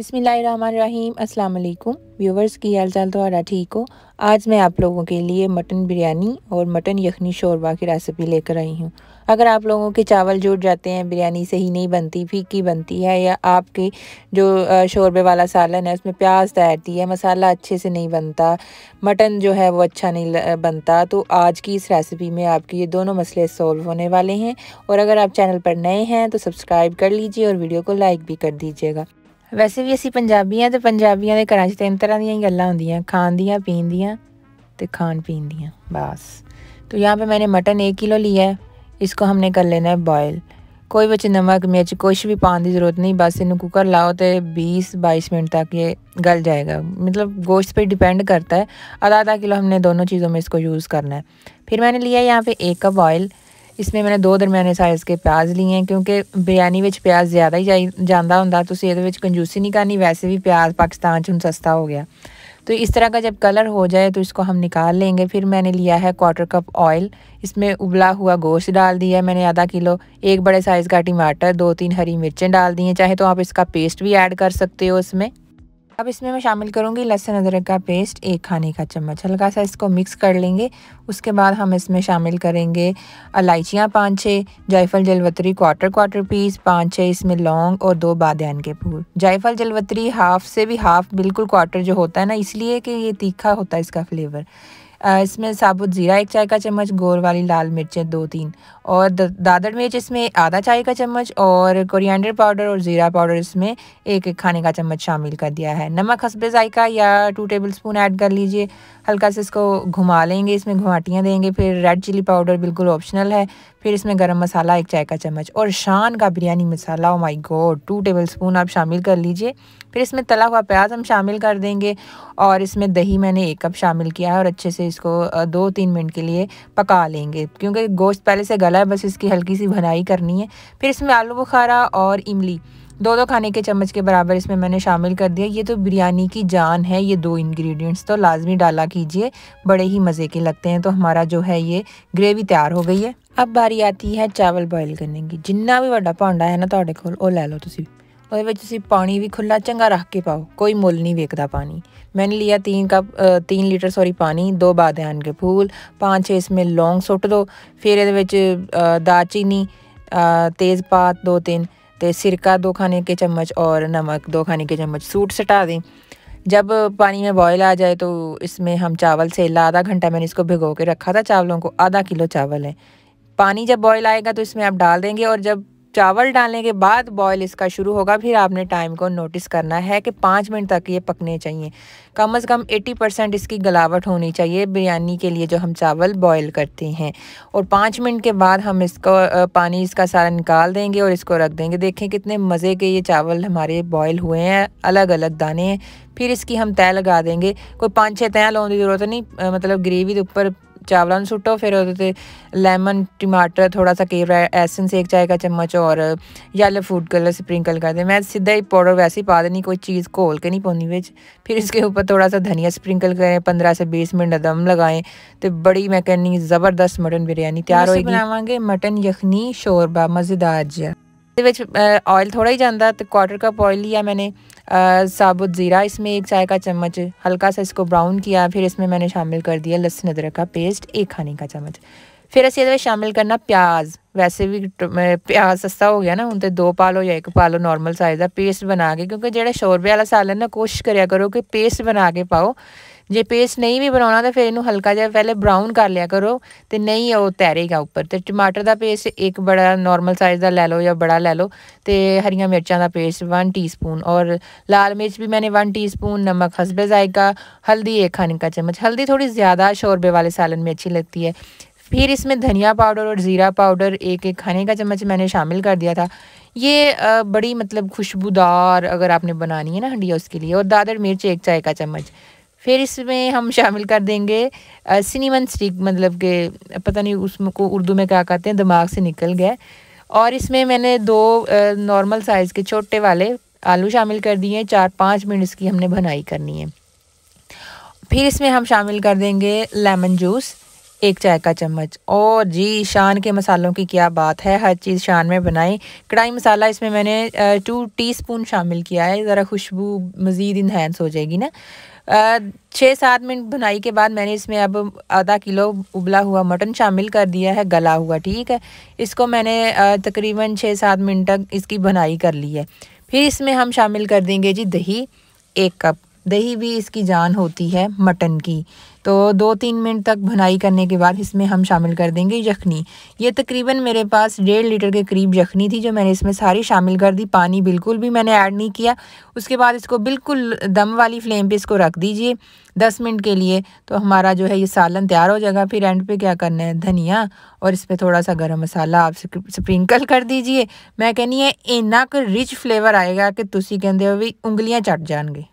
अस्सलाम अल्लाम व्यूवर्स की हाल चाल तो ठीक हो आज मैं आप लोगों के लिए मटन बिरयानी और मटन यखनी शोरबा की रेसिपी लेकर आई हूँ अगर आप लोगों के चावल जुट जाते हैं बिरयानी से ही नहीं बनती फीकी बनती है या आपके जो शोरबे वाला सालन है उसमें प्याज तैरती है मसाला अच्छे से नहीं बनता मटन जो है वो अच्छा नहीं बनता तो आज की इस रेसिपी में आपके ये दोनों मसले सॉल्व होने वाले हैं और अगर आप चैनल पर नए हैं तो सब्सक्राइब कर लीजिए और वीडियो को लाइक भी कर दीजिएगा वैसे भी असी पंजाबी ਆ तो पंजाबियों के घर तीन तरह ਤਰ੍ਹਾਂ ਦੀਆਂ ਹੀ ਗੱਲਾਂ ਹੁੰਦੀਆਂ ਖਾਣ ਦੀਆਂ ਪੀਣ ਦੀਆਂ ਤੇ ਖਾਣ तो यहाँ पे मैंने मटन एक किलो लिया है इसको हमने कर लेना है बॉयल कोई बच्चे नमक मिर्च कुछ भी पाने की ज़रूरत नहीं बस इन कुकर लाओ तो बीस बाईस मिनट तक ये गल जाएगा मतलब गोश्त पे डिपेंड करता है आधा आधा किलो हमने दोनों चीज़ों में इसको यूज़ करना है फिर मैंने लिया यहाँ पे एक कप ऑयल इसमें मैंने दो दरम्याने साइज़ के प्याज लिए हैं क्योंकि बिरयानी में प्याज़ ज़्यादा ही जाता हूँ तो ये कंजूसी नहीं करनी वैसे भी प्याज पाकिस्तान ਪਾकिस्तान सस्ता हो गया तो इस तरह का जब कलर हो जाए तो इसको हम निकाल लेंगे फिर मैंने लिया है क्वार्टर कप ऑयल इसमें उबला हुआ गोश्त डाल दिया है मैंने आधा किलो एक बड़े साइज़ का टमाटर दो तीन हरी मिर्चें डाल दी हैं चाहे तो आप इसका पेस्ट भी ऐड कर सकते हो इसमें अब इसमें मैं शामिल करूँगी लहसुन अदरक का पेस्ट एक खाने का चम्मच हल्का सा इसको मिक्स कर लेंगे उसके बाद हम इसमें शामिल करेंगे इलायचियाँ पाँच छः जायफल जलवतरी क्वार्टर क्वार्टर पीस पाँच छः इसमें लौंग और दो बादन के फूल जायफल जलवतरी हाफ से भी हाफ बिल्कुल क्वार्टर जो होता है ना इसलिए कि ये तीखा होता है इसका फ्लेवर इसमें साबुत ज़ीरा एक चाय का चम्मच गोर वाली लाल मिर्चें दो तीन और दादर मिर्च इसमें आधा चाय का चम्मच और कोरिएंडर पाउडर और ज़ीरा पाउडर इसमें एक एक खाने का चम्मच शामिल कर दिया है नमक हसबे जायका या टू टेबल स्पून ऐड कर लीजिए हल्का से इसको घुमा लेंगे इसमें घुमाटियाँ देंगे फिर रेड चिली पाउडर बिल्कुल ऑप्शनल है फिर इसमें गरम मसाला एक चाय का चम्मच और शान का बिरयानी मसाला ओ माई गोड टू टेबल स्पून आप शामिल कर लीजिए फिर इसमें तला हुआ प्याज हम शामिल कर देंगे और इसमें दही मैंने एक कप शामिल किया है और अच्छे से इसको दो तीन मिनट के लिए पका लेंगे क्योंकि गोश्त पहले से गला है बस इसकी हल्की सी भुनाई करनी है फिर इसमें आलू बुखारा और इमली दो दो खाने के चम्मच के बराबर इसमें मैंने शामिल कर दिया ये तो बिरयानी की जान है ये दो इंग्रेडिएंट्स तो लाजमी डाला कीजिए बड़े ही मज़े के लगते हैं तो हमारा जो है ये ग्रेवी तैयार हो गई है अब बारी आती है चावल बॉयल करने की जिन्ना भी ਵੱਡਾ भांडा है ना ਤੁਹਾਡੇ को ले लो ਲਓ ਤੁਸੀਂ पानी भी खुला चंगा रख के पाओ कोई मुल नहीं वेकता पानी मैंने लिया तीन कप तीन लीटर सॉरी पानी दो बादन के फूल पाँच छः इसमें लौंग सुट दो फिर ये दालचीनी तेज़पात दो तीन तो सिरका दो खाने के चम्मच और नमक दो खाने के चम्मच सूट सटा दें जब पानी में बॉयल आ जाए तो इसमें हम चावल से आधा घंटा मैंने इसको भिगो के रखा था चावलों को आधा किलो चावल है पानी जब बॉयल आएगा तो इसमें आप डाल देंगे और जब चावल डालने के बाद बॉयल इसका शुरू होगा फिर आपने टाइम को नोटिस करना है कि पाँच मिनट तक ये पकने चाहिए कम अज़ कम 80 परसेंट इसकी गलावट होनी चाहिए बिरयानी के लिए जो हम चावल बॉयल करते हैं और पाँच मिनट के बाद हम इसको पानी इसका सारा निकाल देंगे और इसको रख देंगे देखें कितने मज़े के ये चावल हमारे बॉयल हुए हैं अलग अलग दाने हैं फिर इसकी हम तय लगा देंगे कोई पाँच छः तय लाने की ज़रूरत नहीं मतलब ग्रेवी के ऊपर चावलों ने सुट्टो फिर वो लैमन टमाटर थोड़ा सा केवड़ा एसेंस एक चाय का चम्मच और येलो फूड कलर स्प्रिंकल कर दें मैं सीधा ही पाउडर वैसे ही पा देनी कोई चीज़ घोल के नहीं पानी बिच फिर इसके ऊपर थोड़ा सा धनिया स्प्रिंकल करें पंद्रह से बीस मिनट दम लगाएं तो बड़ी मैं कहनी ज़बरदस्त मटन बिरयानी तैयार होगी बनावेंगे मटन यखनी शोरबा मज़ेदार जहा ऑयल थोड़ा ही जाता तो क्वार्टर कप ऑयल लिया मैंने साबुत ज़ीरा इसमें एक चाय का चम्मच हल्का सा इसको ब्राउन किया फिर इसमें मैंने शामिल कर दिया लहसुन अदरक का पेस्ट एक खाने का चम्मच फिर असं ये शामिल करना प्याज वैसे भी प्याज सस्ता हो गया ना हूँ तो दो पालो या एक पालो नॉर्मल साइज़ का पेस्ट बना के क्योंकि जोड़ा शोरबे वाला सालन ना कोशिश कराया करो कि पेस्ट बना के पाओ पेस्ट नहीं भी बना तो फिर ਫਿਰ हल्का जहा पहले ब्राउन कर लिया करो तो नहीं वो तैरेगा उपर तो टमाटर का पेस्ट एक बड़ा नॉर्मल साइज का लै लो या बड़ा लै लो तो हरिया मिर्चा का पेस्ट वन टी स्पून और लाल मिर्च भी मैंने वन टी स्पून नमक हसबे जायका हल्दी एक खाने का चम्मच हल्दी थोड़ी ज़्यादा शोरबे वाले सालन में अच्छी लगती है फिर इसमें धनिया पाउडर और ज़ीरा पाउडर एक एक खाने का चम्मच मैंने शामिल कर दिया था ये बड़ी मतलब खुशबूदार अगर आपने बनानी है ना हंडिया उसके लिए और दादर मिर्च एक चाय का चम्मच फिर इसमें हम शामिल कर देंगे सिनेमन स्टिक मतलब के पता नहीं उसको उर्दू में क्या कहते हैं दिमाग से निकल गया और इसमें मैंने दो नॉर्मल साइज़ के छोटे वाले आलू शामिल कर दिए हैं चार पाँच मिनट इसकी हमने भुनाई करनी है फिर इसमें हम शामिल कर देंगे लेमन जूस एक चाय का चम्मच और जी शान के मसालों की क्या बात है हर चीज़ शान में बनाएं कढ़ाई मसाला इसमें मैंने टू टीस्पून शामिल किया है ज़रा खुशबू मज़ीद इन्हेंस हो जाएगी ना छः सात मिनट भुनाई के बाद मैंने इसमें अब आधा किलो उबला हुआ मटन शामिल कर दिया है गला हुआ ठीक है इसको मैंने तकरीबन छः सात मिनट तक इसकी भुनाई कर ली है फिर इसमें हम शामिल कर देंगे जी दही एक कप दही भी इसकी जान होती है मटन की तो दो तीन मिनट तक भुनाई करने के बाद इसमें हम शामिल कर देंगे यखनी ये तकरीबन मेरे पास डेढ़ लीटर के करीब यखनी थी जो मैंने इसमें सारी शामिल कर दी पानी बिल्कुल भी मैंने ऐड नहीं किया उसके बाद इसको बिल्कुल दम वाली फ्लेम पे इसको रख दीजिए दस मिनट के लिए तो हमारा जो है ये सालन तैयार हो जाएगा फिर एंड पे क्या करना है धनिया और इस पर थोड़ा सा गर्म मसाला आप स्प्रिंकल कर दीजिए मैं कहनी है इन्ना रिच फ्लेवर आएगा कि तुम कहें हो भी उंगलियाँ चट जाएंगे